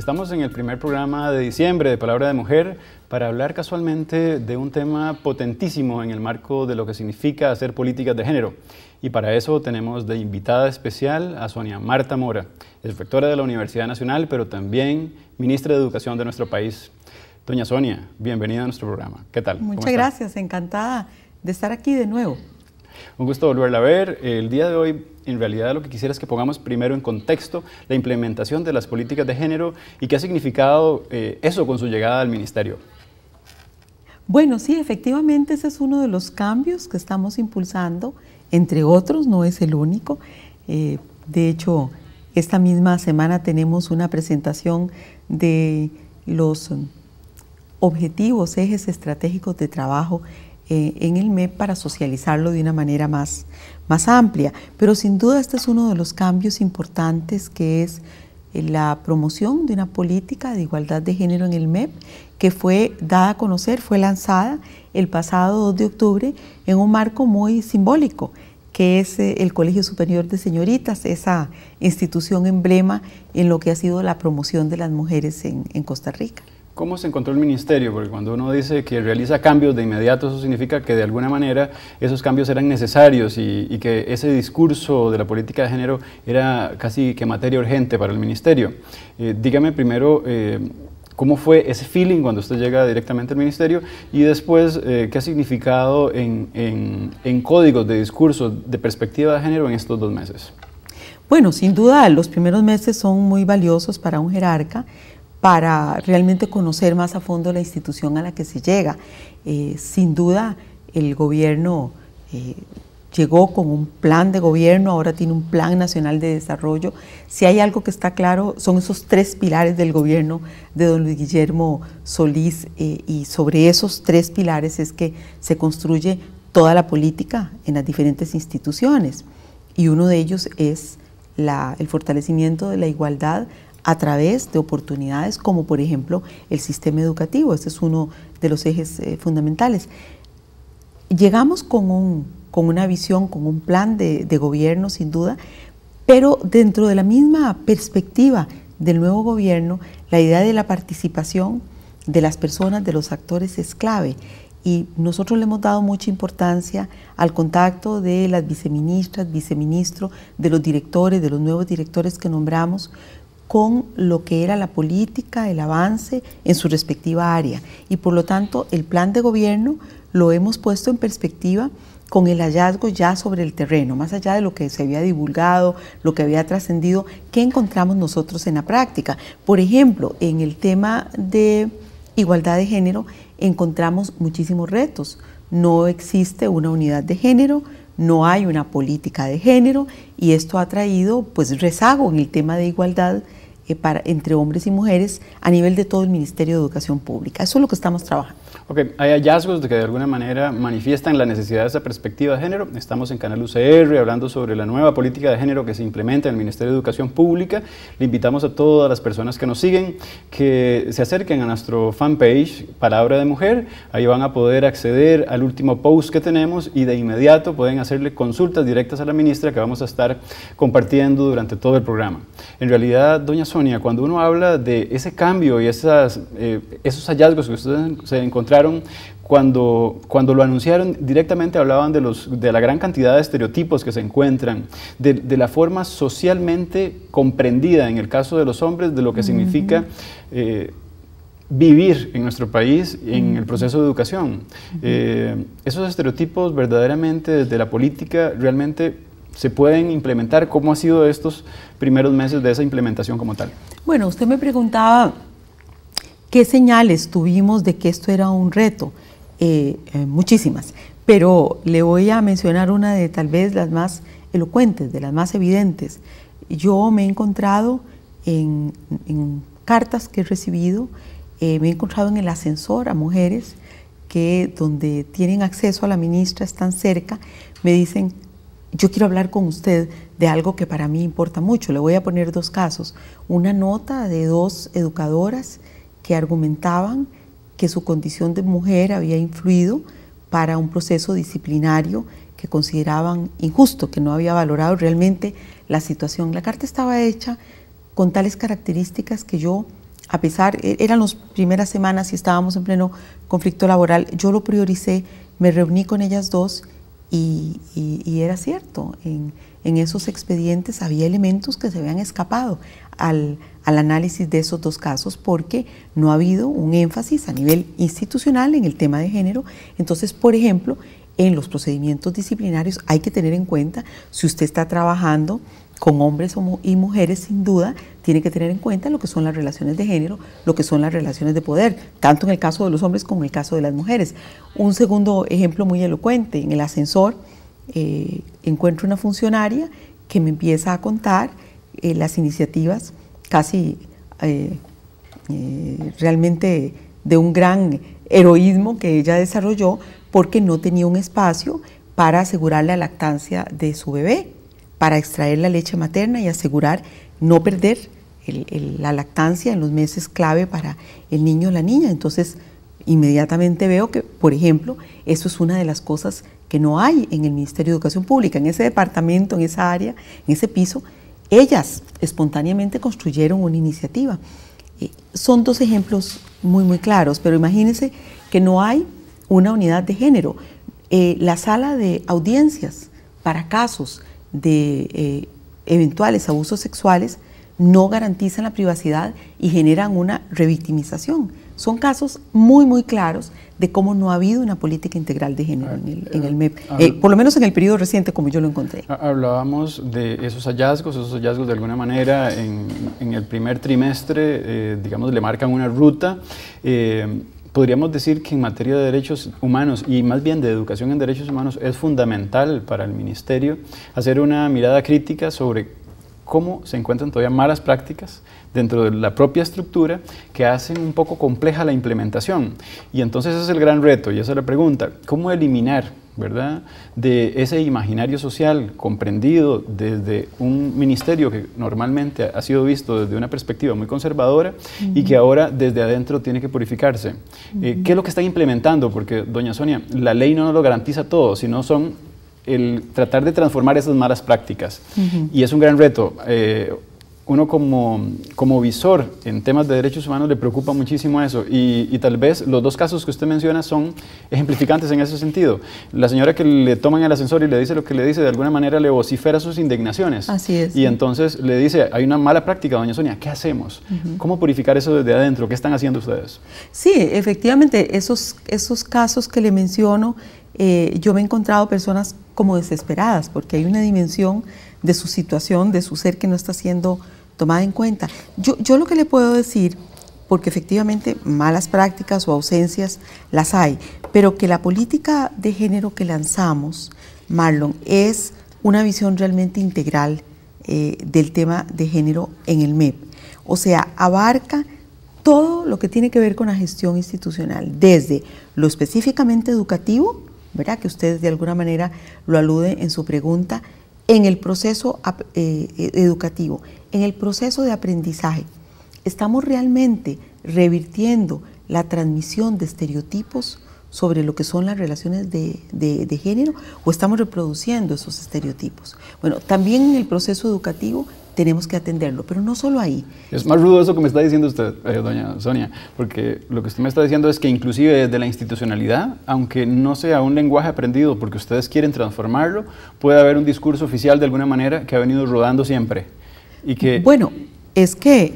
Estamos en el primer programa de diciembre de Palabra de Mujer para hablar casualmente de un tema potentísimo en el marco de lo que significa hacer políticas de género. Y para eso tenemos de invitada especial a Sonia Marta Mora, es de la Universidad Nacional, pero también ministra de Educación de nuestro país. Doña Sonia, bienvenida a nuestro programa. ¿Qué tal? Muchas gracias, encantada de estar aquí de nuevo. Un gusto volverla a ver. El día de hoy, en realidad, lo que quisiera es que pongamos primero en contexto la implementación de las políticas de género y qué ha significado eh, eso con su llegada al ministerio. Bueno, sí, efectivamente ese es uno de los cambios que estamos impulsando, entre otros, no es el único. Eh, de hecho, esta misma semana tenemos una presentación de los objetivos, ejes estratégicos de trabajo eh, en el MEP para socializarlo de una manera más, más amplia. Pero sin duda este es uno de los cambios importantes que es eh, la promoción de una política de igualdad de género en el MEP que fue dada a conocer, fue lanzada el pasado 2 de octubre en un marco muy simbólico, que es eh, el Colegio Superior de Señoritas, esa institución emblema en lo que ha sido la promoción de las mujeres en Costa Rica. ¿Cómo se encontró el ministerio? Porque cuando uno dice que realiza cambios de inmediato, eso significa que de alguna manera esos cambios eran necesarios y, que ese discurso de la política de género era casi que materia urgente para el ministerio. Eh, dígame primero... Eh, ¿Cómo fue ese feeling cuando usted llega directamente al ministerio? Y después, eh, ¿qué ha significado en, en, en códigos de discurso, de perspectiva de género en estos dos meses? Bueno, sin duda, los primeros meses son muy valiosos para un jerarca para realmente conocer más a fondo la institución a la que se llega. Eh, sin duda, el gobierno eh, llegó con un plan de gobierno, ahora tiene un plan nacional de desarrollo. Si hay algo que está claro, son esos tres pilares del gobierno de don Luis Guillermo Solís eh, y sobre esos tres pilares es que se construye toda la política en las diferentes instituciones y uno de ellos es el fortalecimiento de la igualdad a través de oportunidades como por ejemplo el sistema educativo. Este es uno de los ejes eh, fundamentales. Llegamos con, una visión, con un plan de, de gobierno sin duda, pero dentro de la misma perspectiva del nuevo gobierno, la idea de la participación de las personas, de los actores es clave y nosotros le hemos dado mucha importancia al contacto de las viceministras, viceministros, de los directores, de los nuevos directores que nombramos con lo que era la política, el avance en su respectiva área. Y por lo tanto, el plan de gobierno lo hemos puesto en perspectiva con el hallazgo ya sobre el terreno, más allá de lo que se había divulgado, lo que había trascendido, ¿qué encontramos nosotros en la práctica? Por ejemplo, en el tema de igualdad de género encontramos muchísimos retos. No existe una unidad de género, no hay una política de género y esto ha traído pues rezago en el tema de igualdad eh, para, entre hombres y mujeres a nivel de todo el Ministerio de Educación Pública. Eso es lo que estamos trabajando. Ok, hay hallazgos de que de alguna manera manifiestan la necesidad de esa perspectiva de género. Estamos en Canal UCR hablando sobre la nueva política de género que se implementa en el Ministerio de Educación Pública. Le invitamos a todas las personas que nos siguen que se acerquen a nuestro fanpage Palabra de Mujer. Ahí van a poder acceder al último post que tenemos y de inmediato pueden hacerle consultas directas a la ministra que vamos a estar compartiendo durante todo el programa. En realidad, doña Sonia, cuando uno habla de ese cambio y esas, eh, esos hallazgos que ustedes se encontraron, cuando, cuando lo anunciaron directamente hablaban de, los, de la gran cantidad de estereotipos que se encuentran, de, la forma socialmente comprendida, en el caso de los hombres, de lo que significa... Eh, vivir en nuestro país en el proceso de educación. Eh, esos estereotipos verdaderamente desde la política realmente se pueden implementar? ¿Cómo ha sido estos primeros meses de esa implementación como tal? Bueno, usted me preguntaba qué señales tuvimos de que esto era un reto. Eh, eh, muchísimas, pero le voy a mencionar una de tal vez las más elocuentes, de las más evidentes. Yo me he encontrado en, cartas que he recibido, eh, me he encontrado en el ascensor a mujeres que donde tienen acceso a la ministra, están cerca, me dicen, yo quiero hablar con usted de algo que para mí importa mucho. Le voy a poner dos casos. Una nota de dos educadoras que argumentaban que su condición de mujer había influido para un proceso disciplinario que consideraban injusto, que no había valorado realmente la situación. La carta estaba hecha con tales características que yo, a pesar, e-, eran las primeras semanas y estábamos en pleno conflicto laboral, yo lo prioricé, me reuní con ellas dos y, era cierto, en, esos expedientes había elementos que se habían escapado al, al análisis de esos dos casos porque no ha habido un énfasis a nivel institucional en el tema de género. Entonces, por ejemplo, en los procedimientos disciplinarios hay que tener en cuenta si usted está trabajando con hombres y mujeres, sin duda, tiene que tener en cuenta lo que son las relaciones de género, lo que son las relaciones de poder, tanto en el caso de los hombres como en el caso de las mujeres. Un segundo ejemplo muy elocuente, en el ascensor eh, encuentro una funcionaria que me empieza a contar eh, las iniciativas casi eh, realmente de un gran heroísmo que ella desarrolló porque no tenía un espacio para asegurar la lactancia de su bebé para extraer la leche materna y asegurar no perder la lactancia en los meses clave para el niño o la niña. Entonces, inmediatamente veo que, por ejemplo, eso es una de las cosas que no hay en el Ministerio de Educación Pública, en ese departamento, en esa área, en ese piso. Ellas espontáneamente construyeron una iniciativa. Eh, son dos ejemplos muy, muy claros, pero imagínense que no hay una unidad de género. Eh, la sala de audiencias para casos, de eh, eventuales abusos sexuales no garantizan la privacidad y generan una revictimización. Son casos muy, muy claros de cómo no ha habido una política integral de género en el, en el MEP, ah, eh, ah. por lo menos en el periodo reciente como yo lo encontré. Ah, hablábamos de esos hallazgos, esos hallazgos de alguna manera en, el primer trimestre, eh, digamos, le marcan una ruta podríamos decir que en materia de derechos humanos y más bien de educación en derechos humanos es fundamental para el Ministerio hacer una mirada crítica sobre cómo se encuentran todavía malas prácticas dentro de la propia estructura que hacen un poco compleja la implementación. Y entonces ese es el gran reto y esa es la pregunta, ¿cómo eliminar ¿verdad? De ese imaginario social comprendido desde un ministerio que normalmente ha sido visto desde una perspectiva muy conservadora y que ahora desde adentro tiene que purificarse. Eh, ¿Qué es lo que están implementando? Porque, doña Sonia, la ley no nos lo garantiza todo, sino son el tratar de transformar esas malas prácticas. Y es un gran reto. Eh, uno como, como visor en temas de derechos humanos le preocupa muchísimo eso y, tal vez los dos casos que usted menciona son ejemplificantes en ese sentido. La señora que le toman el ascensor y le dice lo que le dice, de alguna manera le vocifera sus indignaciones. Así es. Y entonces le dice, hay una mala práctica, doña Sonia, ¿qué hacemos? ¿Cómo purificar eso desde adentro? ¿Qué están haciendo ustedes? Sí, efectivamente, esos, esos casos que le menciono, eh, yo me he encontrado personas como desesperadas porque hay una dimensión de su situación, de su ser que no está siendo tomada en cuenta. Yo, lo que le puedo decir, porque efectivamente malas prácticas o ausencias las hay, pero que la política de género que lanzamos, Marlon, es una visión realmente integral eh, del tema de género en el MEP. O sea, abarca todo lo que tiene que ver con la gestión institucional, desde lo específicamente educativo, ¿verdad? que ustedes de alguna manera lo aluden en su pregunta, en el proceso eh, educativo, en el proceso de aprendizaje, estamos realmente revirtiendo la transmisión de estereotipos sobre lo que son las relaciones de, género o estamos reproduciendo esos estereotipos. Bueno, también en el proceso educativo tenemos que atenderlo, pero no solo ahí. Es más rudo eso que me está diciendo usted, eh, doña Sonia, porque lo que usted me está diciendo es que inclusive desde la institucionalidad, aunque no sea un lenguaje aprendido porque ustedes quieren transformarlo, puede haber un discurso oficial de alguna manera que ha venido rodando siempre bueno, es que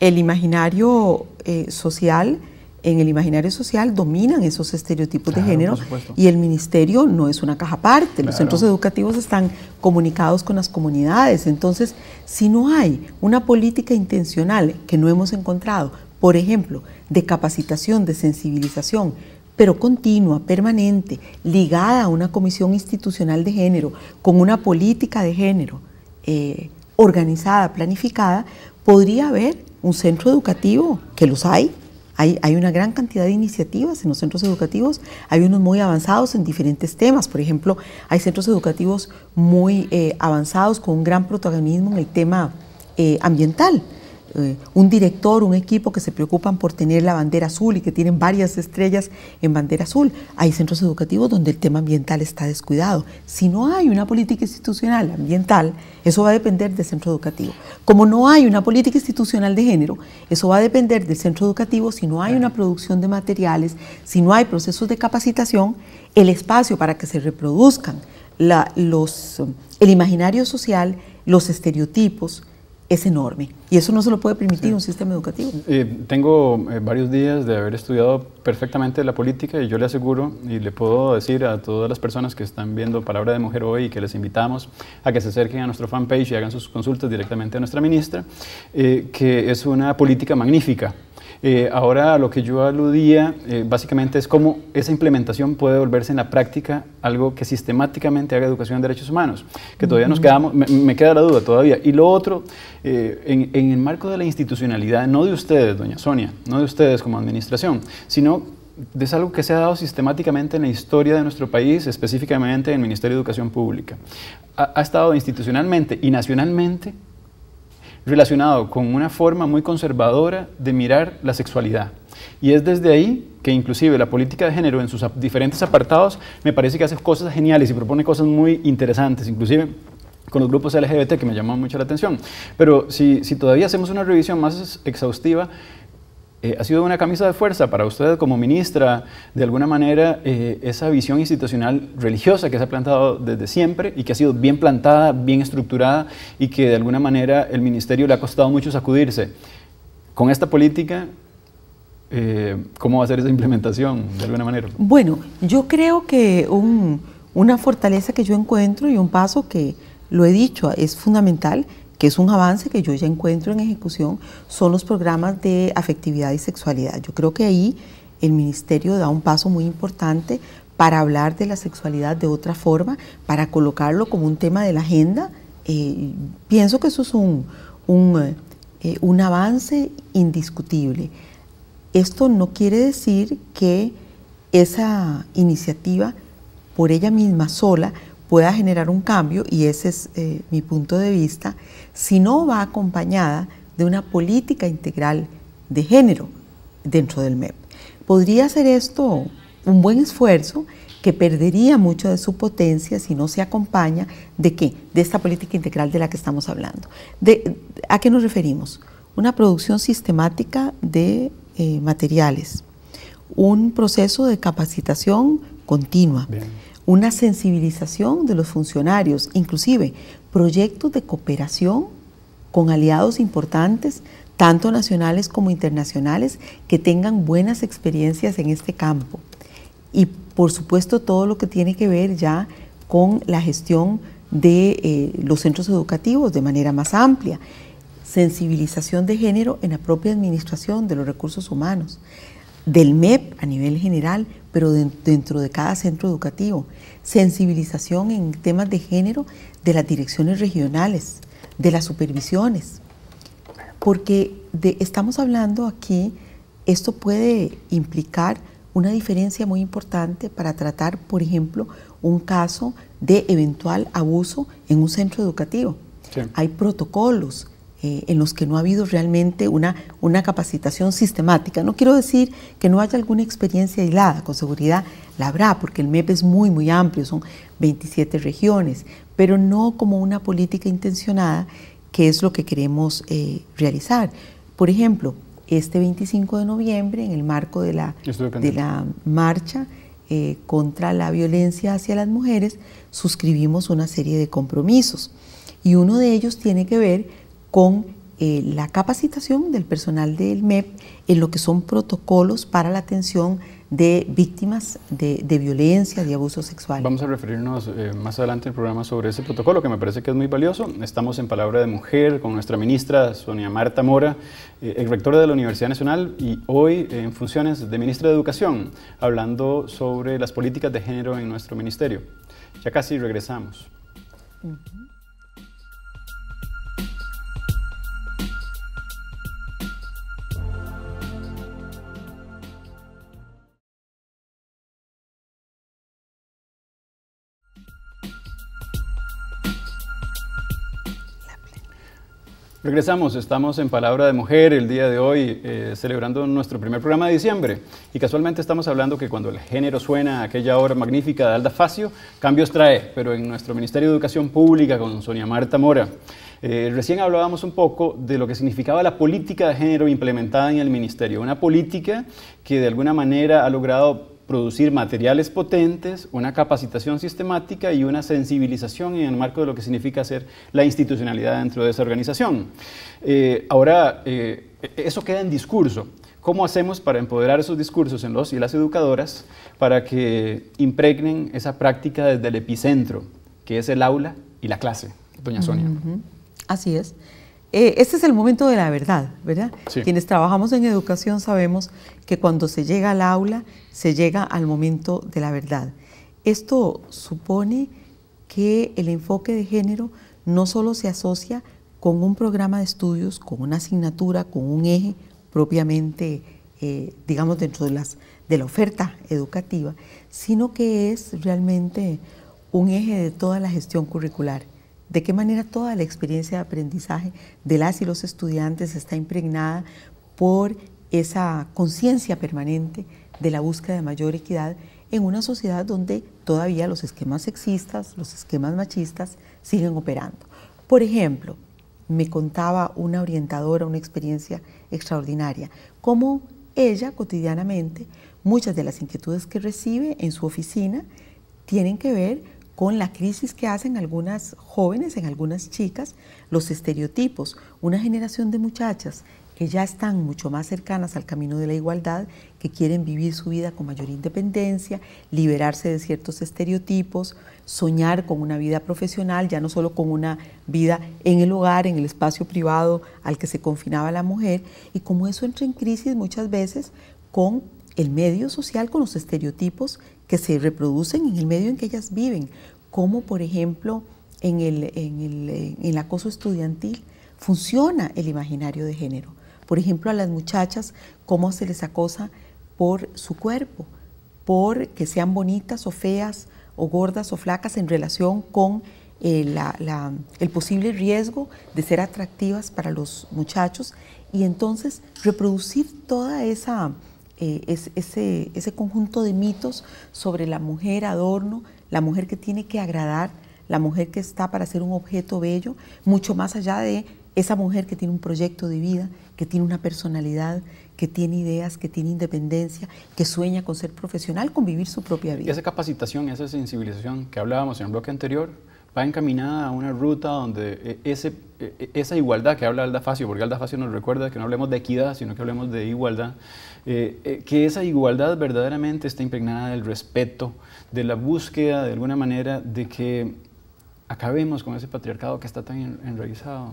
el imaginario eh, social, en el imaginario social dominan esos estereotipos de género y el ministerio no es una caja aparte, los centros educativos están comunicados con las comunidades, entonces si no hay una política intencional que no hemos encontrado, por ejemplo, de capacitación, de sensibilización, pero continua, permanente, ligada a una comisión institucional de género, con una política de género, eh, organizada, planificada, podría haber un centro educativo, que los hay. hay. Hay, una gran cantidad de iniciativas en los centros educativos, hay unos muy avanzados en diferentes temas, por ejemplo, hay centros educativos muy eh, avanzados con un gran protagonismo en el tema eh, ambiental. Eh, un director, un equipo que se preocupan por tener la bandera azul y que tienen varias estrellas en bandera azul. Hay centros educativos donde el tema ambiental está descuidado. Si no hay una política institucional ambiental, eso va a depender del centro educativo. Como no hay una política institucional de género, eso va a depender del centro educativo. Si no hay una producción de materiales, si no hay procesos de capacitación, el espacio para que se reproduzcan los, el imaginario social, los estereotipos, es enorme. Y eso no se lo puede permitir un sistema educativo. tengo eh, varios días de haber estudiado perfectamente la política y yo le aseguro y le puedo decir a todas las personas que están viendo Palabra de Mujer hoy y que les invitamos a que se acerquen a nuestro fanpage y hagan sus consultas directamente a nuestra ministra, eh, que es una política magnífica eh, ahora lo que yo aludía eh, básicamente es cómo esa implementación puede volverse en la práctica algo que sistemáticamente haga educación de derechos humanos, que todavía nos quedamos, me, queda la duda todavía. Y lo otro, eh, en, el marco de la institucionalidad, no de ustedes, doña Sonia, no de ustedes como administración, sino de algo que se ha dado sistemáticamente en la historia de nuestro país, específicamente en el Ministerio de Educación Pública. ha, estado institucionalmente y nacionalmente relacionado con una forma muy conservadora de mirar la sexualidad. Y es desde ahí que inclusive la política de género en sus diferentes apartados me parece que hace cosas geniales y propone cosas muy interesantes, inclusive con los grupos LGBT que me llaman mucho la atención. Pero si, si todavía hacemos una revisión más exhaustiva, eh, ha sido una camisa de fuerza para usted como ministra, de alguna manera, eh, esa visión institucional religiosa que se ha plantado desde siempre y que ha sido bien plantada, bien estructurada y que de alguna manera el ministerio le ha costado mucho sacudirse. Con esta política, eh, ¿cómo va a ser esa implementación de alguna manera? Bueno, yo creo que una fortaleza que yo encuentro y un paso que lo he dicho es fundamental que es un avance que yo ya encuentro en ejecución, son los programas de afectividad y sexualidad. Yo creo que ahí el ministerio da un paso muy importante para hablar de la sexualidad de otra forma, para colocarlo como un tema de la agenda. Eh, pienso que eso es un, eh, eh, un, avance indiscutible. Esto no quiere decir que esa iniciativa por ella misma sola pueda generar un cambio, y ese es mi punto de vista, si no va acompañada de una política integral de género dentro del MEP. Podría ser esto un buen esfuerzo que perdería mucho de su potencia si no se acompaña de qué? De esta política integral de la que estamos hablando. De, ¿A qué nos referimos? Una producción sistemática de eh, materiales, un proceso de capacitación continua una sensibilización de los funcionarios, inclusive proyectos de cooperación con aliados importantes, tanto nacionales como internacionales, que tengan buenas experiencias en este campo. Y por supuesto todo lo que tiene que ver ya con la gestión de eh, los centros educativos de manera más amplia, sensibilización de género en la propia administración de los recursos humanos, del MEP a nivel general, pero dentro de cada centro educativo. Sensibilización en temas de género de las direcciones regionales, de las supervisiones, porque estamos hablando aquí, esto puede implicar una diferencia muy importante para tratar, por ejemplo, un caso de eventual abuso en un centro educativo. Hay protocolos, eh, en los que no ha habido realmente una, una capacitación sistemática. No quiero decir que no haya alguna experiencia aislada, con seguridad la habrá, porque el MEP es muy, muy amplio, son 27 regiones, pero no como una política intencionada, que es lo que queremos eh, realizar. Por ejemplo, este 25 de noviembre, en el marco de la, de la marcha eh, contra la violencia hacia las mujeres, suscribimos una serie de compromisos. Y uno de ellos tiene que ver con eh, la capacitación del personal del MEP en lo que son protocolos para la atención de víctimas de, violencia, de abuso sexual. Vamos a referirnos eh, más adelante en el programa sobre ese protocolo que me parece que es muy valioso. Estamos en Palabra de Mujer con nuestra ministra Sonia Marta Mora, eh, de la Universidad Nacional y hoy en funciones de ministra de Educación, hablando sobre las políticas de género en nuestro ministerio. Ya casi regresamos. Regresamos, estamos en Palabra de Mujer el día de hoy, eh, celebrando nuestro primer programa de diciembre. Y casualmente estamos hablando que cuando el género suena aquella hora magnífica de Alda Facio, cambios trae, pero en nuestro Ministerio de Educación Pública con Sonia Marta Mora. Eh, recién hablábamos un poco de lo que significaba la política de género implementada en el ministerio, una política que de alguna manera ha logrado producir materiales potentes, una capacitación sistemática y una sensibilización en el marco de lo que significa ser la institucionalidad dentro de esa organización. Eh, ahora, eh, eso queda en discurso. ¿Cómo hacemos para empoderar esos discursos en los y las educadoras para que impregnen esa práctica desde el epicentro, que es el aula y la clase? Doña Sonia. Así es este es el momento de la verdad, ¿verdad? Quienes trabajamos en educación sabemos que cuando se llega al aula, se llega al momento de la verdad. Esto supone que el enfoque de género no solo se asocia con un programa de estudios, con una asignatura, con un eje propiamente, eh, digamos, dentro de, de la oferta educativa, sino que es realmente un eje de toda la gestión curricular de qué manera toda la experiencia de aprendizaje de las y los estudiantes está impregnada por esa conciencia permanente de la búsqueda de mayor equidad en una sociedad donde todavía los esquemas sexistas, los esquemas machistas siguen operando. Por ejemplo, me contaba una orientadora una experiencia extraordinaria, cómo ella cotidianamente muchas de las inquietudes que recibe en su oficina tienen que ver con la crisis que hacen algunas jóvenes, en algunas chicas, los estereotipos. Una generación de muchachas que ya están mucho más cercanas al camino de la igualdad, que quieren vivir su vida con mayor independencia, liberarse de ciertos estereotipos, soñar con una vida profesional, ya no solo con una vida en el hogar, en el espacio privado al que se confinaba la mujer, y como eso entra en crisis muchas veces con el medio social, con los estereotipos que se reproducen en el medio en que ellas viven, como por ejemplo en el, en el, acoso estudiantil funciona el imaginario de género. Por ejemplo, a las muchachas, cómo se les acosa por su cuerpo, por que sean bonitas o feas o gordas o flacas en relación con eh, el posible riesgo de ser atractivas para los muchachos y entonces reproducir toda esa eh, es, ese, conjunto de mitos sobre la mujer adorno, la mujer que tiene que agradar, la mujer que está para ser un objeto bello, mucho más allá de esa mujer que tiene un proyecto de vida, que tiene una personalidad, que tiene ideas, que tiene independencia, que sueña con ser profesional, con vivir su propia vida. esa capacitación, esa sensibilización que hablábamos en el bloque anterior, va encaminada a una ruta donde eh, eh, esa igualdad que habla Alda Facio, porque Alda Facio nos recuerda que no hablemos de equidad, sino que hablemos de igualdad, eh, eh, que esa igualdad verdaderamente está impregnada del respeto, de la búsqueda de alguna manera de que acabemos con ese patriarcado que está tan enraizado.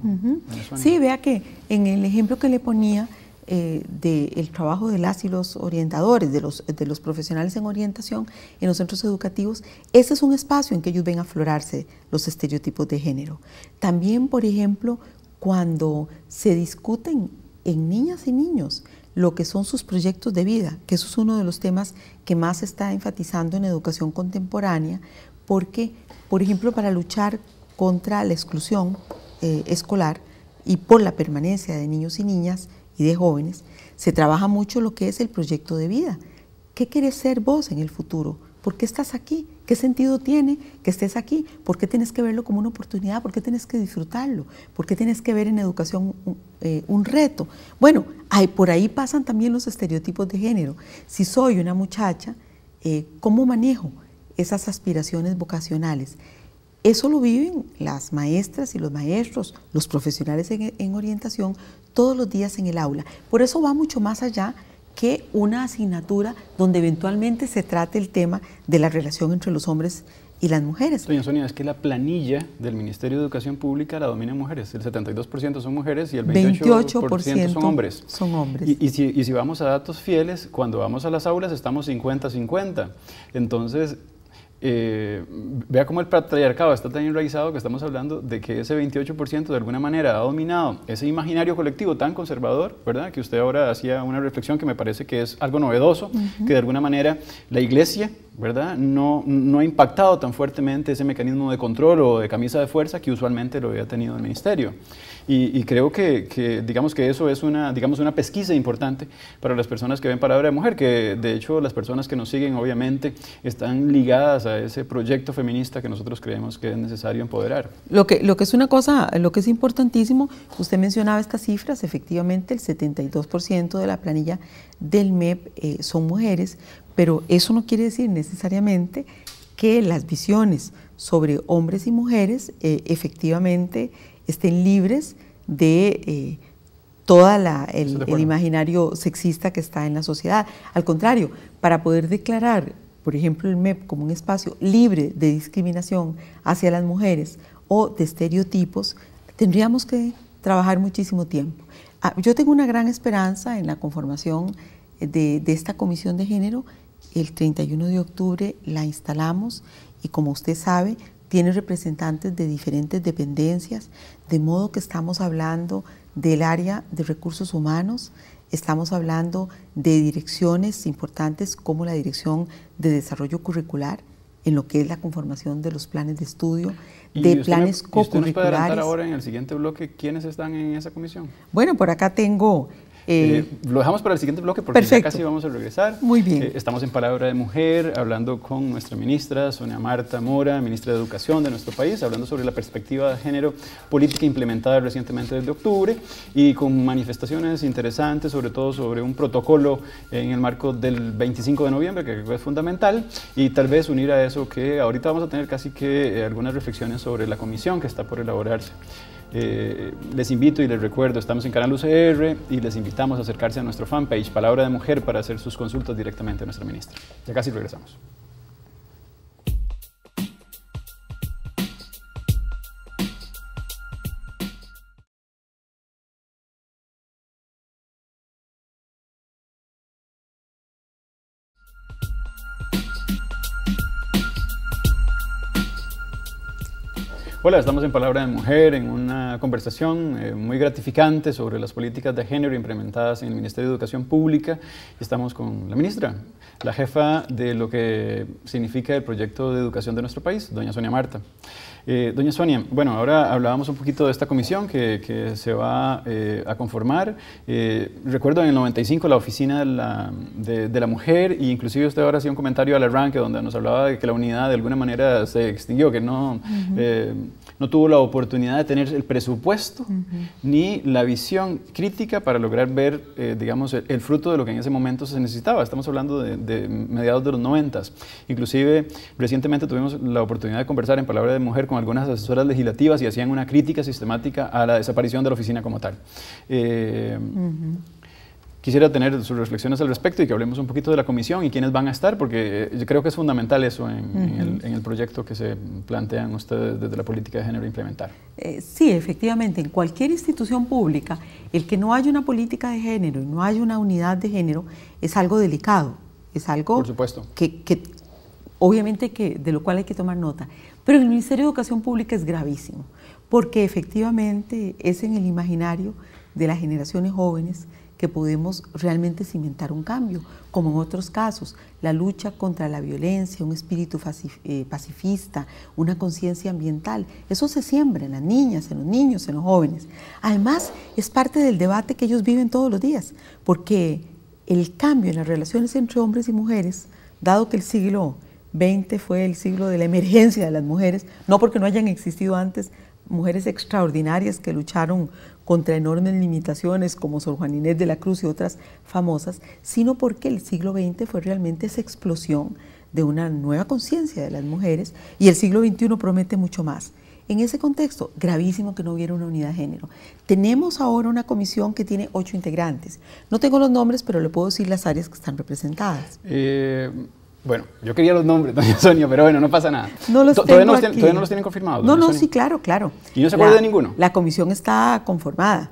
Sí, vea que en el ejemplo que le ponía eh, del trabajo de las y los orientadores, de los, de los profesionales en orientación en los centros educativos, ese es un espacio en que ellos ven aflorarse los estereotipos de género. También, por ejemplo, cuando se discuten en niñas y niños lo que son sus proyectos de vida, que eso es uno de los temas que más se está enfatizando en educación contemporánea, porque, por ejemplo, para luchar contra la exclusión eh, escolar y por la permanencia de niños y niñas y de jóvenes, se trabaja mucho lo que es el proyecto de vida. ¿Qué querés ser vos en el futuro? ¿Por qué estás aquí? ¿Qué sentido tiene que estés aquí? ¿Por qué tienes que verlo como una oportunidad? ¿Por qué tienes que disfrutarlo? ¿Por qué tienes que ver en educación un, eh, reto? Bueno, por ahí pasan también los estereotipos de género. Si soy una muchacha, eh, ¿cómo manejo esas aspiraciones vocacionales? Eso lo viven las maestras y los maestros, los profesionales en, en orientación, todos los días en el aula. Por eso va mucho más allá que una asignatura donde eventualmente se trate el tema de la relación entre los hombres y las mujeres. Doña Sonia, es que la planilla del Ministerio de Educación Pública la dominan mujeres. El 72% son mujeres y el 28%, son hombres. Son hombres. Y, si, y si vamos a datos fieles, cuando vamos a las aulas estamos 50-50. Entonces, eh, vea cómo el patriarcado está tan enraizado que estamos hablando de que ese 28% de alguna manera ha dominado ese imaginario colectivo tan conservador, ¿verdad? Que usted ahora hacía una reflexión que me parece que es algo novedoso, que de alguna manera la iglesia, ¿verdad? No, no ha impactado tan fuertemente ese mecanismo de control o de camisa de fuerza que usualmente lo había tenido el ministerio. Y, creo que, digamos que eso es una, digamos, una pesquisa importante para las personas que ven Palabra de Mujer, que de hecho las personas que nos siguen obviamente están ligadas a ese proyecto feminista que nosotros creemos que es necesario empoderar. Lo que, lo que es una cosa, lo que es importantísimo, usted mencionaba estas cifras, efectivamente el 72% de la planilla del MEP eh, son mujeres, pero eso no quiere decir necesariamente que las visiones sobre hombres y mujeres eh, efectivamente estén libres de eh, todo el, imaginario sexista que está en la sociedad. Al contrario, para poder declarar, por ejemplo, el MEP como un espacio libre de discriminación hacia las mujeres o de estereotipos, tendríamos que trabajar muchísimo tiempo. Ah, yo tengo una gran esperanza en la conformación eh, de, esta comisión de género. El 31 de octubre la instalamos y como usted sabe, tiene representantes de diferentes dependencias, de modo que estamos hablando del área de recursos humanos, estamos hablando de direcciones importantes como la Dirección de Desarrollo Curricular, en lo que es la conformación de los planes de estudio, de planes me, ahora en el siguiente bloque quiénes están en esa comisión? Bueno, por acá tengo eh, eh, lo dejamos para el siguiente bloque porque ya casi vamos a regresar. Muy bien. Eh, estamos en Palabra de Mujer, hablando con nuestra ministra, Sonia Marta Mora, ministra de Educación de nuestro país, hablando sobre la perspectiva de género política implementada recientemente desde octubre y con manifestaciones interesantes, sobre todo sobre un protocolo en el marco del 25 de noviembre, que es fundamental, y tal vez unir a eso que ahorita vamos a tener casi que algunas reflexiones sobre la comisión que está por elaborarse. Eh, les invito y les recuerdo, estamos en Canal UCR y les invitamos a acercarse a nuestro fanpage Palabra de Mujer para hacer sus consultas directamente a nuestra ministra. Ya casi regresamos. Hola, estamos en Palabra de Mujer, en una conversación eh, muy gratificante sobre las políticas de género implementadas en el Ministerio de Educación Pública. Estamos con la ministra, la jefa de lo que significa el proyecto de educación de nuestro país, doña Sonia Marta. Eh, doña Sonia, bueno, ahora hablábamos un poquito de esta comisión que, se va eh, a conformar. Eh, recuerdo en el 95 la oficina de la, mujer e inclusive usted ahora hacía un comentario al arranque donde nos hablaba de que la unidad de alguna manera se extinguió, que no no tuvo la oportunidad de tener el presupuesto ni la visión crítica para lograr ver, eh, digamos, el, fruto de lo que en ese momento se necesitaba. Estamos hablando de, mediados de los noventas. Inclusive, recientemente tuvimos la oportunidad de conversar en Palabra de Mujer con algunas asesoras legislativas y hacían una crítica sistemática a la desaparición de la oficina como tal. Eh, quisiera tener sus reflexiones al respecto y que hablemos un poquito de la comisión y quiénes van a estar, porque eh, yo creo que es fundamental eso en, el, proyecto que se plantean ustedes desde la política de género implementar. Eh, sí, efectivamente, en cualquier institución pública, el que no haya una política de género y no haya una unidad de género es algo delicado, es algo Que, obviamente que, de lo cual hay que tomar nota. Pero en el Ministerio de Educación Pública es gravísimo, porque efectivamente es en el imaginario de las generaciones jóvenes, que podemos realmente cimentar un cambio, como en otros casos, la lucha contra la violencia, un espíritu eh, pacifista, una conciencia ambiental. Eso se siembra en las niñas, en los niños, en los jóvenes. Además, es parte del debate que ellos viven todos los días, porque el cambio en las relaciones entre hombres y mujeres, dado que el siglo XX fue el siglo de la emergencia de las mujeres, no porque no hayan existido antes mujeres extraordinarias que lucharon contra enormes limitaciones como Sor Juan Inés de la Cruz y otras famosas, sino porque el siglo XX fue realmente esa explosión de una nueva conciencia de las mujeres y el siglo XXI promete mucho más. En ese contexto, gravísimo que no hubiera una unidad de género. Tenemos ahora una comisión que tiene ocho integrantes. No tengo los nombres, pero le puedo decir las áreas que están representadas. Eh... Bueno, yo quería los nombres, doña Sonia, pero bueno, no pasa nada. No los todavía, no los tienen, no confirmados. No, no, sí, claro, claro. ¿Y no se acuerda de ninguno? La comisión está conformada.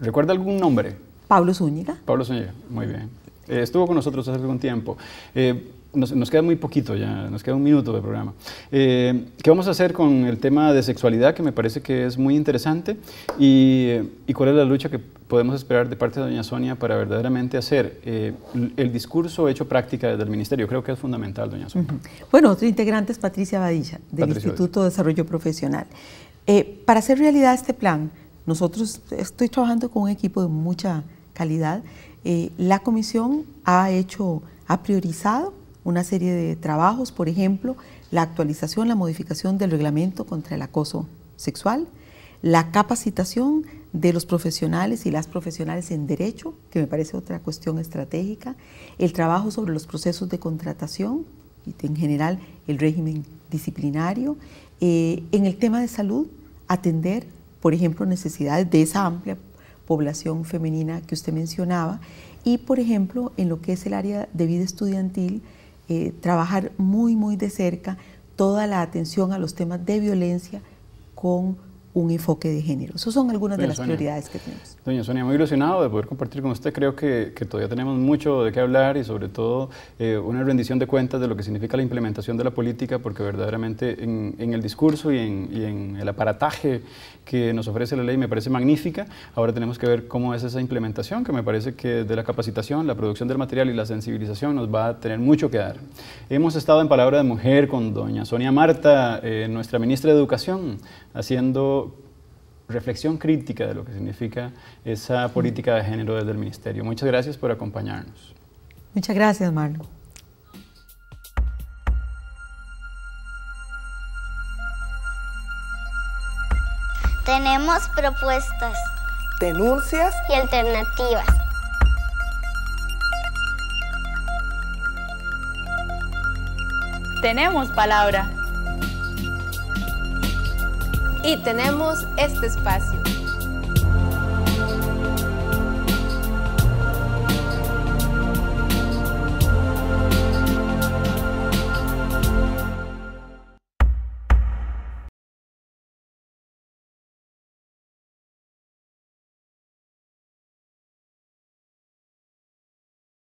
¿Recuerda algún nombre? Pablo Zúñiga. Pablo Zúñiga, muy bien. Eh, estuvo con nosotros hace algún tiempo. Eh, nos, queda muy poquito ya, nos queda un minuto de programa. Eh, ¿Qué vamos a hacer con el tema de sexualidad, que me parece que es muy interesante? ¿Y, cuál es la lucha que podemos esperar de parte de doña Sonia para verdaderamente hacer eh, el discurso hecho práctica desde el ministerio? Creo que es fundamental, doña Sonia. Bueno, otro integrante es Patricia Badilla, del Instituto de Desarrollo Profesional. Eh, para hacer realidad este plan, nosotros estoy trabajando con un equipo de mucha calidad. la comisión ha hecho, ha priorizado una serie de trabajos, por ejemplo, la actualización, la modificación del reglamento contra el acoso sexual, la capacitación de los profesionales y las profesionales en derecho, que me parece otra cuestión estratégica, el trabajo sobre los procesos de contratación y en general el régimen disciplinario, eh, en el tema de salud, atender, por ejemplo, necesidades de esa amplia población femenina que usted mencionaba, y por ejemplo, en lo que es el área de vida estudiantil, eh, trabajar muy, muy de cerca toda la atención a los temas de violencia con un enfoque de género. Esas son algunas de las prioridades que tenemos. Doña Sonia, muy ilusionado de poder compartir con usted. Creo que, todavía tenemos mucho de qué hablar y sobre todo eh, una rendición de cuentas de lo que significa la implementación de la política, porque verdaderamente en, el discurso y en, el aparataje que nos ofrece la ley me parece magnífica. Ahora tenemos que ver cómo es esa implementación, que me parece que de la capacitación, la producción del material y la sensibilización nos va a tener mucho que dar. Hemos estado en Palabra de Mujer con doña Sonia Marta, eh, nuestra ministra de Educación haciendo reflexión crítica de lo que significa esa política de género desde el Ministerio. Muchas gracias por acompañarnos. Muchas gracias, Marlon. Tenemos propuestas, denuncias y alternativas. Tenemos palabra y tenemos este espacio.